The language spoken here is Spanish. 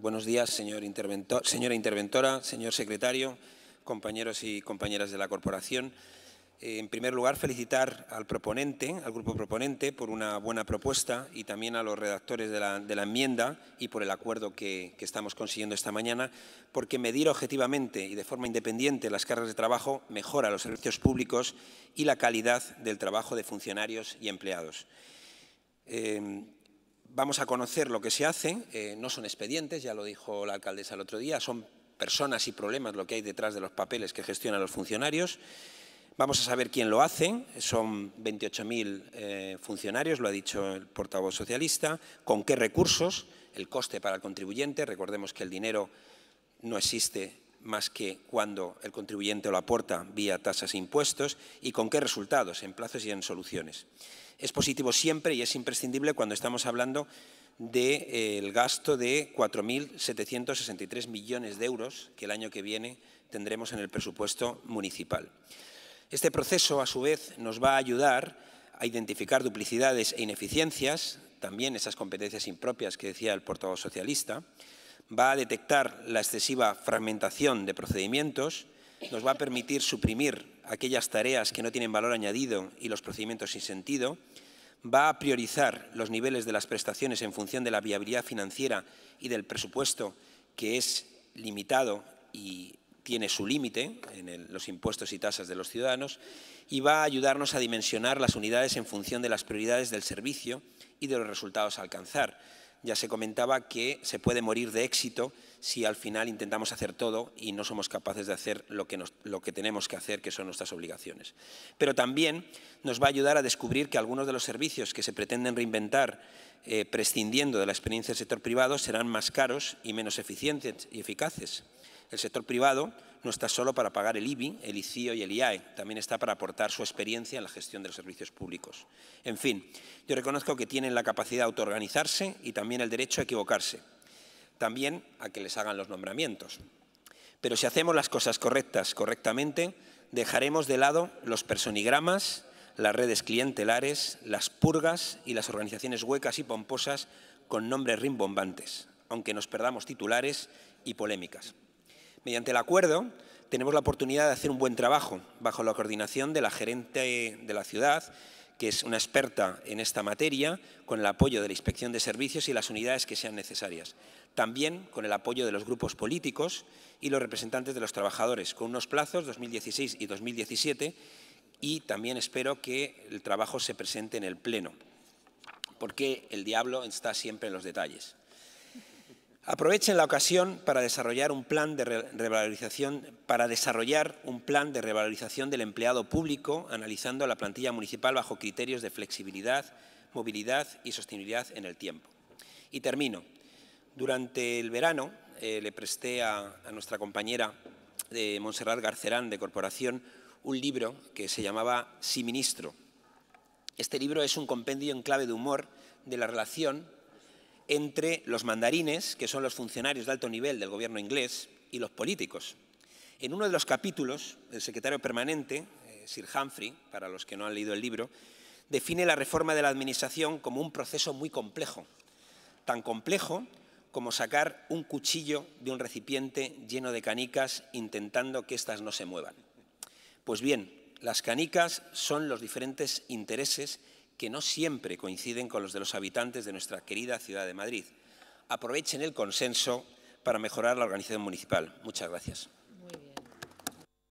Buenos días, señora interventora, señor secretario, compañeros y compañeras de la corporación. Eh, en primer lugar, felicitar al proponente, al grupo proponente, por una buena propuesta y también a los redactores de la, enmienda y por el acuerdo que, estamos consiguiendo esta mañana, porque medir objetivamente y de forma independiente las cargas de trabajo mejora los servicios públicos y la calidad del trabajo de funcionarios y empleados. Eh, vamos a conocer lo que se hace, eh, no son expedientes, ya lo dijo la alcaldesa el otro día, son personas y problemas lo que hay detrás de los papeles que gestionan los funcionarios. Vamos a saber quién lo hace, son 28.000 eh, funcionarios, lo ha dicho el portavoz socialista, con qué recursos, el coste para el contribuyente, recordemos que el dinero no existe más que cuando el contribuyente lo aporta vía tasas e impuestos y con qué resultados, en plazos y en soluciones. Es positivo siempre y es imprescindible cuando estamos hablando del de, eh, gasto de 4.763 millones de euros que el año que viene tendremos en el presupuesto municipal. Este proceso, a su vez, nos va a ayudar a identificar duplicidades e ineficiencias, también esas competencias impropias que decía el portavoz socialista, va a detectar la excesiva fragmentación de procedimientos, nos va a permitir suprimir aquellas tareas que no tienen valor añadido y los procedimientos sin sentido, va a priorizar los niveles de las prestaciones en función de la viabilidad financiera y del presupuesto que es limitado y tiene su límite en los impuestos y tasas de los ciudadanos y va a ayudarnos a dimensionar las unidades en función de las prioridades del servicio y de los resultados a alcanzar ya se comentaba que se puede morir de éxito si al final intentamos hacer todo y no somos capaces de hacer lo que, tenemos que hacer, que son nuestras obligaciones. Pero también nos va a ayudar a descubrir que algunos de los servicios que se pretenden reinventar eh, prescindiendo de la experiencia del sector privado serán más caros y menos eficientes y eficaces. El sector privado no está solo para pagar el IBI, el ICIO y el IAE, también está para aportar su experiencia en la gestión de los servicios públicos. En fin, yo reconozco que tienen la capacidad de autoorganizarse y también el derecho a equivocarse, también a que les hagan los nombramientos. Pero si hacemos las cosas correctas correctamente, dejaremos de lado los personigramas, las redes clientelares, las purgas y las organizaciones huecas y pomposas con nombres rimbombantes, aunque nos perdamos titulares y polémicas. Mediante el acuerdo tenemos la oportunidad de hacer un buen trabajo bajo la coordinación de la gerente de la ciudad que es una experta en esta materia, con el apoyo de la Inspección de Servicios y las unidades que sean necesarias. También con el apoyo de los grupos políticos y los representantes de los trabajadores, con unos plazos 2016 y 2017, y también espero que el trabajo se presente en el Pleno, porque el diablo está siempre en los detalles. Aprovechen la ocasión para desarrollar un plan de revalorización, para desarrollar un plan de revalorización del empleado público, analizando la plantilla municipal bajo criterios de flexibilidad, movilidad y sostenibilidad en el tiempo. Y termino. Durante el verano eh, le presté a, nuestra compañera de Garcerán de Corporación un libro que se llamaba Si sí, Ministro. Este libro es un compendio en clave de humor de la relación entre los mandarines, que son los funcionarios de alto nivel del gobierno inglés, y los políticos. En uno de los capítulos, el secretario permanente, eh, Sir Humphrey, para los que no han leído el libro, define la reforma de la Administración como un proceso muy complejo, tan complejo como sacar un cuchillo de un recipiente lleno de canicas intentando que éstas no se muevan. Pues bien, las canicas son los diferentes intereses que no siempre coinciden con los de los habitantes de nuestra querida ciudad de Madrid. Aprovechen el consenso para mejorar la organización municipal. Muchas gracias.